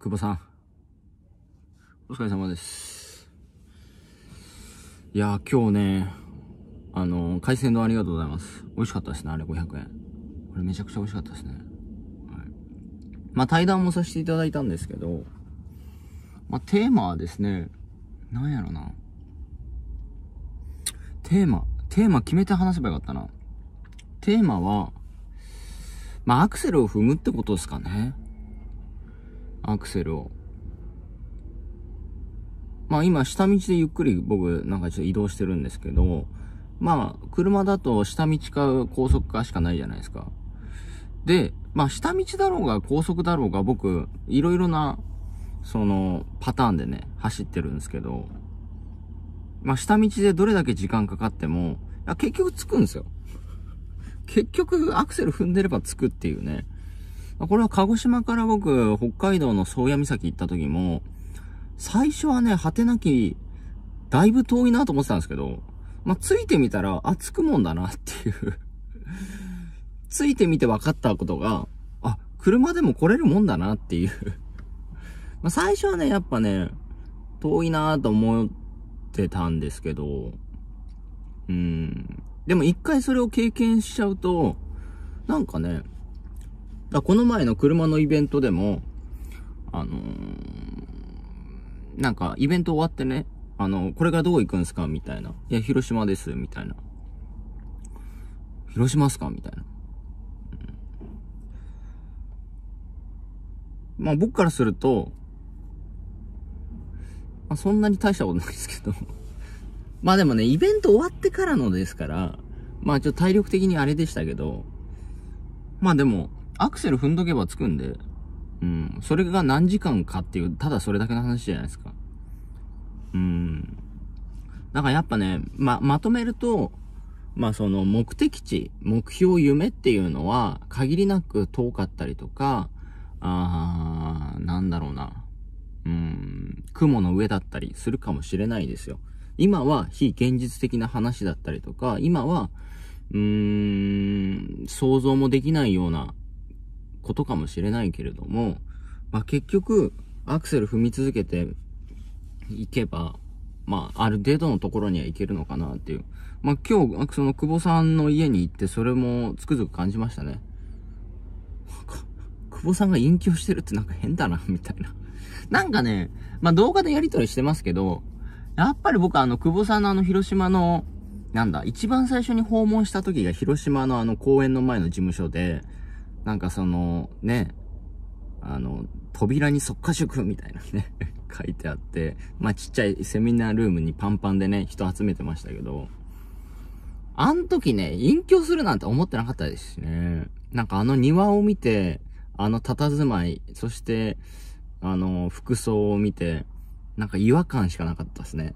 久保さん。お疲れ様です。いや今日ね、あのー、海鮮丼ありがとうございます。美味しかったですね、あれ500円。これめちゃくちゃ美味しかったですね。はい。まあ、対談もさせていただいたんですけど、まあ、テーマはですね、なんやろな。テーマ、テーマ決めて話せばよかったな。テーマは、まあ、アクセルを踏むってことですかね。アクセルを。まあ今、下道でゆっくり僕なんかちょっと移動してるんですけど、まあ、車だと下道か高速かしかないじゃないですか。で、まあ下道だろうが高速だろうが僕、いろいろな、その、パターンでね、走ってるんですけど、まあ下道でどれだけ時間かかっても、結局着くんですよ。結局アクセル踏んでれば着くっていうね。これは鹿児島から僕、北海道の宗谷岬行った時も、最初はね、果てなき、だいぶ遠いなと思ってたんですけど、まあ、ついてみたら、あ、つくもんだなっていう ついてみて分かったことが、あ、車でも来れるもんだなっていうま最初はね、やっぱね、遠いなと思ってたんですけど、うん。でも一回それを経験しちゃうと、なんかね、だこの前の車のイベントでも、あのー、なんか、イベント終わってね、あのこれからどこ行くんすかみたいな。いや、広島です、みたいな。広島っすかみたいな。まあ、僕からすると、まあ、そんなに大したことないですけど まあでもね、イベント終わってからのですから、まあちょっと体力的にあれでしたけど、まあでも、アクセル踏んどけばつくんで、うん、それが何時間かっていう、ただそれだけの話じゃないですか。うん。だからやっぱね、ま、まとめると、まあその目的地、目標、夢っていうのは限りなく遠かったりとか、あー、なんだろうな。うん、雲の上だったりするかもしれないですよ。今は非現実的な話だったりとか、今は、うーん、想像もできないようなことかもしれないけれども、まあ、結局、アクセル踏み続けていけば、まあ、ある程度のところには行けるのかなっていう。まあ、今日、その久保さんの家に行って、それもつくづく感じましたね。久保さんが隠居してるってなんか変だな、みたいな。なんかね、まあ、動画でやりとりしてますけど、やっぱり僕あの、久保さんのあの、広島の、なんだ、一番最初に訪問した時が広島のあの公園の前の事務所で、なんかその、ね、あの、扉に即過食みたいなね 書いてあって、まあちっちゃいセミナールームにパンパンでね、人集めてましたけど、あん時ね、隠居するなんて思ってなかったですしね。なんかあの庭を見て、あの佇まい、そして、あの、服装を見て、なんか違和感しかなかったですね。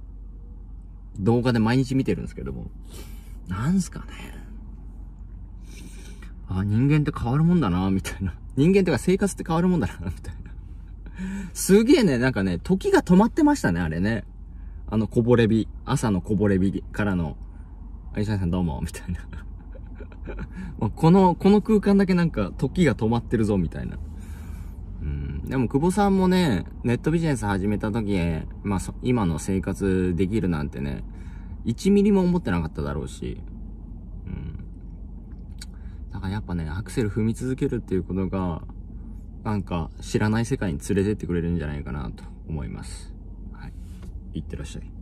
動画で毎日見てるんですけども。なんすかね。あ、人間って変わるもんだな、みたいな。人間ってか生活って変わるもんだな、みたいな。すげえね、なんかね、時が止まってましたね、あれね。あの、こぼれ日、朝のこぼれ日からの、あ、石谷さんどうも、みたいな。この、この空間だけなんか、時が止まってるぞ、みたいな。うん。でも、久保さんもね、ネットビジネス始めた時、まあ、今の生活できるなんてね、1ミリも思ってなかっただろうし、やっぱね、アクセル踏み続けるっていうことが、なんか知らない世界に連れてってくれるんじゃないかなと思います。はい。いってらっしゃい。